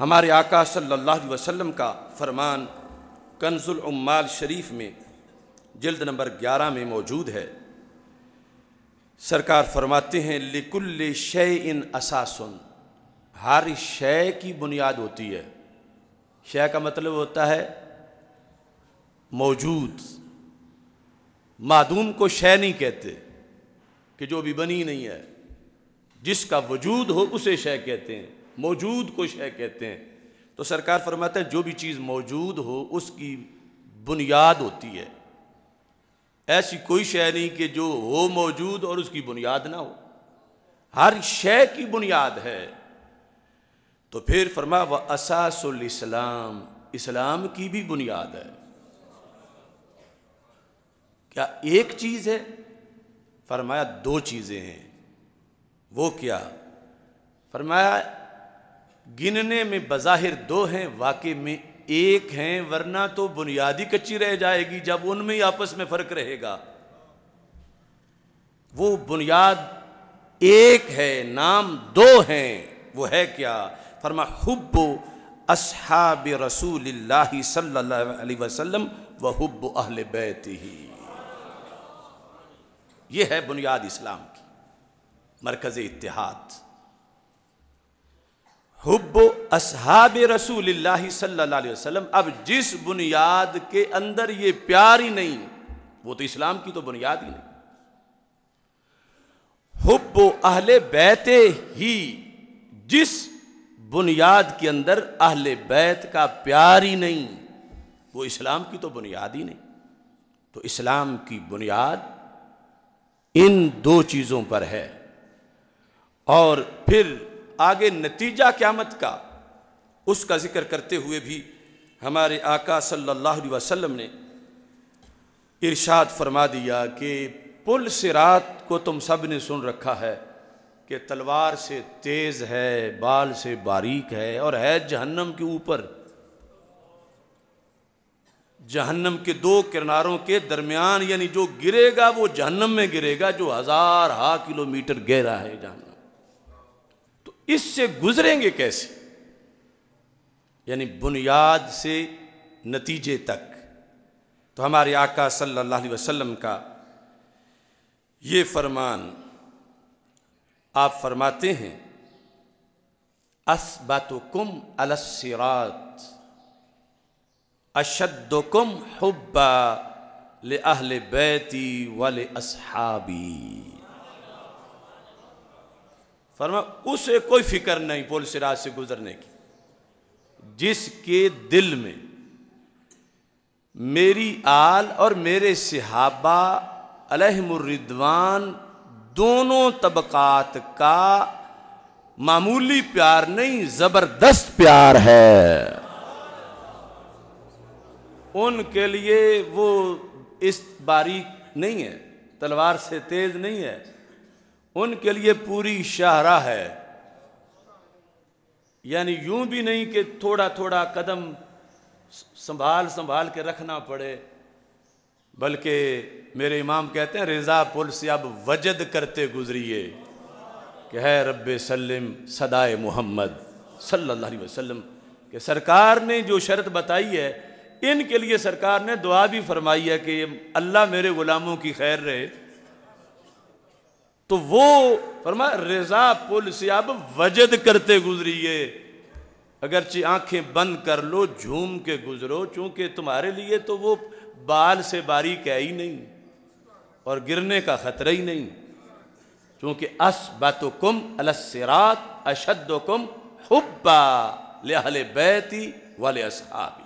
ہمارے آقا صلی اللہ علیہ وسلم کا فرمان کنز العمال شریف میں جلد نمبر گیارہ میں موجود ہے سرکار فرماتے ہیں لکل شے ان اساسن ہر شے کی بنیاد ہوتی ہے شے کا مطلب ہوتا ہے موجود معدوم کو شے نہیں کہتے کہ جو بھی بنی نہیں ہے جس کا وجود ہو اسے شے کہتے ہیں موجود کو شے کہتے ہیں تو سرکار فرماتا ہے جو بھی چیز موجود ہو اس کی بنیاد ہوتی ہے ایسی کوئی شے نہیں کہ جو ہو موجود اور اس کی بنیاد نہ ہو ہر شے کی بنیاد ہے تو پھر فرما و الاسلام اسلام کی بھی بنیاد ہے کیا ایک چیز ہے فرمایا دو چیزیں ہیں وہ کیا فرمایا گننے میں بظاہر دو ہیں واقع میں ایک ہیں ورنہ تو بنیادی کچی رہ جائے گی جب ان میں ہی آپس میں فرق رہے گا وہ بنیاد ایک ہے نام دو ہیں وہ ہے کیا فرما حب اصحاب رسول اللہ صلی اللہ علیہ وسلم و حب اہل بیت ہی یہ ہے بنیاد اسلام کی مرکز اتحاد حب و رسول اللہ صلی اللہ علیہ وسلم اب جس بنیاد کے اندر یہ پیار ہی نہیں وہ تو اسلام کی تو بنیاد ہی نہیں حب و اہل بیت ہی جس بنیاد کے اندر اہل بیت کا پیار ہی نہیں وہ اسلام کی تو بنیاد ہی نہیں تو اسلام کی بنیاد ان دو چیزوں پر ہے اور پھر آگے نتیجہ قیامت کا اس کا ذکر کرتے ہوئے بھی ہمارے آقا صلی اللہ علیہ وسلم نے ارشاد فرما دیا کہ پل سرات کو تم سب نے سن رکھا ہے کہ تلوار سے تیز ہے بال سے باریک ہے اور ہے جہنم کے اوپر جہنم کے دو کرناروں کے درمیان یعنی جو گرے گا وہ جہنم میں گرے گا جو ہا کلو میٹر گہرا ہے جہنم اس سے گزریں گے کیسے یعنی بنیاد سے نتیجے تک تو ہمارے آقا صلی اللہ علیہ وسلم کا یہ فرمان آپ فرماتے ہیں اسباتکم علی کم السیرات اشد و بیتی ولأصحابی فرما اسے کوئی فکر نہیں پول سراج سے گزرنے کی جس کے دل میں میری آل اور میرے صحابہ الردوان دونوں طبقات کا معمولی پیار نہیں زبردست پیار ہے ان کے لیے وہ اس باریک نہیں ہے تلوار سے تیز نہیں ہے ان کے لیے پوری شاہراہ ہے یعنی یوں بھی نہیں کہ تھوڑا تھوڑا قدم سنبھال سنبھال کے رکھنا پڑے بلکہ میرے امام کہتے ہیں رضا پل سے اب وجد کرتے گزریے کہ ہے رب سلم صدائے محمد صلی اللہ علیہ وسلم کہ سرکار نے جو شرط بتائی ہے ان کے لیے سرکار نے دعا بھی فرمائی ہے کہ اللہ میرے غلاموں کی خیر رہے تو وہ فرما رضا پل سے اب وجد کرتے گزریے اگرچہ آنکھیں بند کر لو جھوم کے گزرو چونکہ تمہارے لیے تو وہ بال سے باریک ہے ہی نہیں اور گرنے کا خطرہ ہی نہیں چونکہ اس بات و کم السرات اشد و کم حبا لہل بیتی والے اصحابی